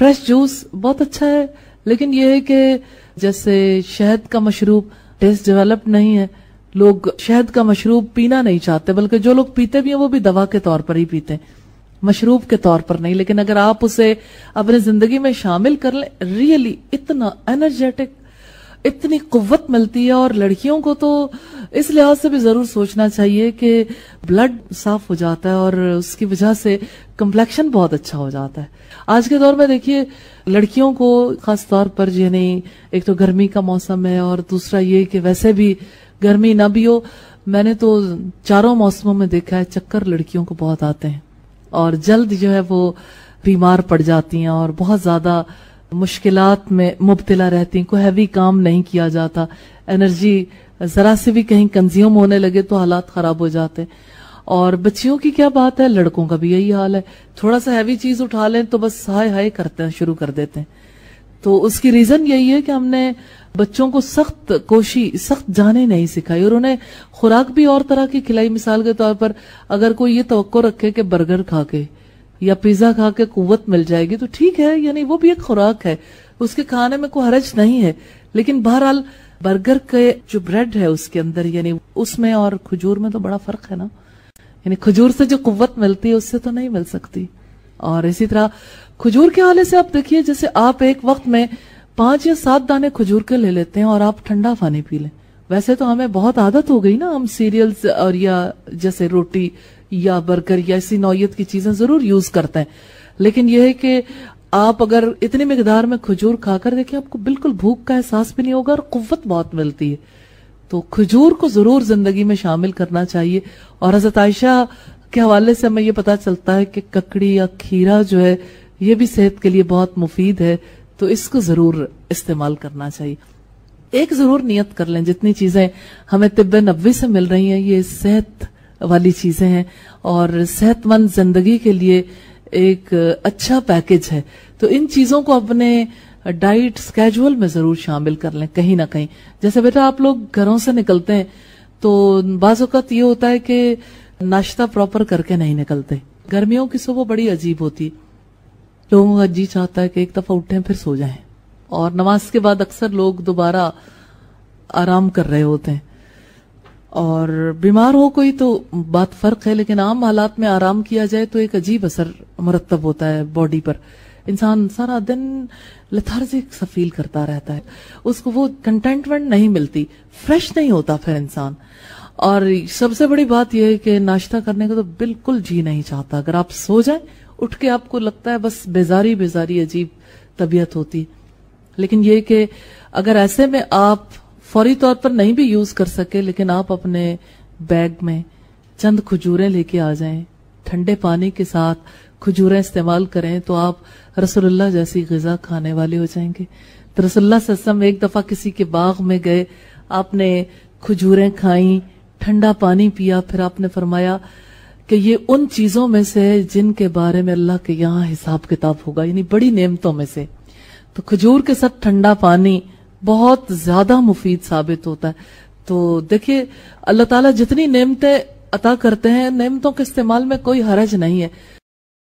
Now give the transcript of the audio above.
fresh juice बहुत अच्छा है लेकिन यह है कि जैसे शहद का मशरूब टेस्ट डेवलप नहीं है लोग शहद का मशरूब पीना नहीं चाहते बल्कि जो लोग पीते भी हैं वो भी दवा के तौर पर ही पीते हैं मशरूब के तौर पर नहीं लेकिन अगर आप उसे अपनी जिंदगी में शामिल कर लें रियली इतना एनर्जेटिक इतनी कुत मिलती है और लड़कियों को तो इस लिहाज से भी जरूर सोचना चाहिए कि ब्लड साफ हो जाता है और उसकी वजह से कम्प्लेक्शन बहुत अच्छा हो जाता है आज के दौर में देखिए लड़कियों को खास तौर पर नहीं एक तो गर्मी का मौसम है और दूसरा ये कि वैसे भी गर्मी ना भी हो मैंने तो चारों मौसमों में देखा है चक्कर लड़कियों को बहुत आते हैं और जल्द जो है वो बीमार पड़ जाती हैं और बहुत ज्यादा मुश्किल में मुबतला रहती कोई हैवी काम नहीं किया जाता एनर्जी ज़रा से भी कहीं कंज्यूम होने लगे तो हालात ख़राब हो जाते और बच्चियों की क्या बात है लड़कों का भी यही हाल है थोड़ा सा हैवी चीज़ उठा लें तो बस हाय हाय करते हैं शुरू कर देते हैं तो उसकी रीज़न यही है कि हमने बच्चों को सख्त कोशी सख्त जाने नहीं सिखाई और उन्हें खुराक भी और तरह की खिलाई मिसाल के तौर पर अगर कोई ये तो रखे कि बर्गर खा के या पिज्जा खा के कुत मिल जाएगी तो ठीक है यानी वो भी एक खुराक है उसके खाने में कोई हरज नहीं है लेकिन बहरहाल बर्गर के जो ब्रेड है उसके अंदर यानी उसमें और खजूर में तो बड़ा फर्क है ना यानी खजूर से जो कुत मिलती है उससे तो नहीं मिल सकती और इसी तरह खजूर के हाले से आप देखिए जैसे आप एक वक्त में पांच या सात दाने खजूर के ले लेते हैं और आप ठंडा पानी पी लें वैसे तो हमें बहुत आदत हो गई ना हम सीरियल्स और या जैसे रोटी या बर्गर या इसी नौयत की चीजें जरूर यूज करते हैं लेकिन यह है कि आप अगर इतनी मकदार में खजूर खाकर देखें आपको बिल्कुल भूख का एहसास भी नहीं होगा और कुत बहुत मिलती है तो खजूर को जरूर जिंदगी में शामिल करना चाहिए और हजरत आयशा के हवाले से हमें यह पता चलता है कि ककड़ी या खीरा जो है ये भी सेहत के लिए बहुत मुफीद है तो इसको जरूर इस्तेमाल करना चाहिए एक जरूर नियत कर लें जितनी चीजें हमें तिब्बे नब्बे से मिल रही हैं ये सेहत वाली चीज़ें हैं और सेहतमंद ज़िंदगी के लिए एक अच्छा पैकेज है तो इन चीज़ों को अपने डाइट स्केजुअल में ज़रूर शामिल कर लें कहीं ना कहीं जैसे बेटा आप लोग घरों से निकलते हैं तो बाज़त ये होता है कि नाश्ता प्रॉपर करके नहीं निकलते गर्मियों की सुबह बड़ी अजीब होती है लोगों का जी चाहता है कि एक दफ़ा उठें फिर सो जाएं और नमाज के बाद अक्सर लोग दोबारा आराम कर रहे होते हैं और बीमार हो कोई तो बात फर्क है लेकिन आम हालात में आराम किया जाए तो एक अजीब असर मुरतब होता है बॉडी पर इंसान सारा दिन लथार्जिक सा फील करता रहता है उसको वो कंटेंटमेंट नहीं मिलती फ्रेश नहीं होता फिर इंसान और सबसे बड़ी बात यह है कि नाश्ता करने को तो बिल्कुल जी नहीं चाहता अगर आप सो जाए उठ के आपको लगता है बस बेजारी बेजारी अजीब तबीयत होती लेकिन यह कि अगर ऐसे में आप फौरी तौर पर नहीं भी यूज कर सके लेकिन आप अपने बैग में चंद खजूरें लेके आ जाएं ठंडे पानी के साथ खजूरें इस्तेमाल करें तो आप रसोल्ला जैसी गजा खाने वाले हो जाएंगे तो रसोल्ला सस्म एक दफा किसी के बाग में गए आपने खजूरें खाई ठंडा पानी पिया फिर आपने फरमाया कि ये उन चीजों में से है जिनके बारे में अल्लाह के यहाँ हिसाब किताब होगा यानी बड़ी नेमतों में से तो खजूर के साथ ठंडा पानी बहुत ज्यादा मुफीद साबित होता है तो देखिए अल्लाह ताला जितनी नेमतें अता करते हैं नेमतों के इस्तेमाल में कोई हरज नहीं है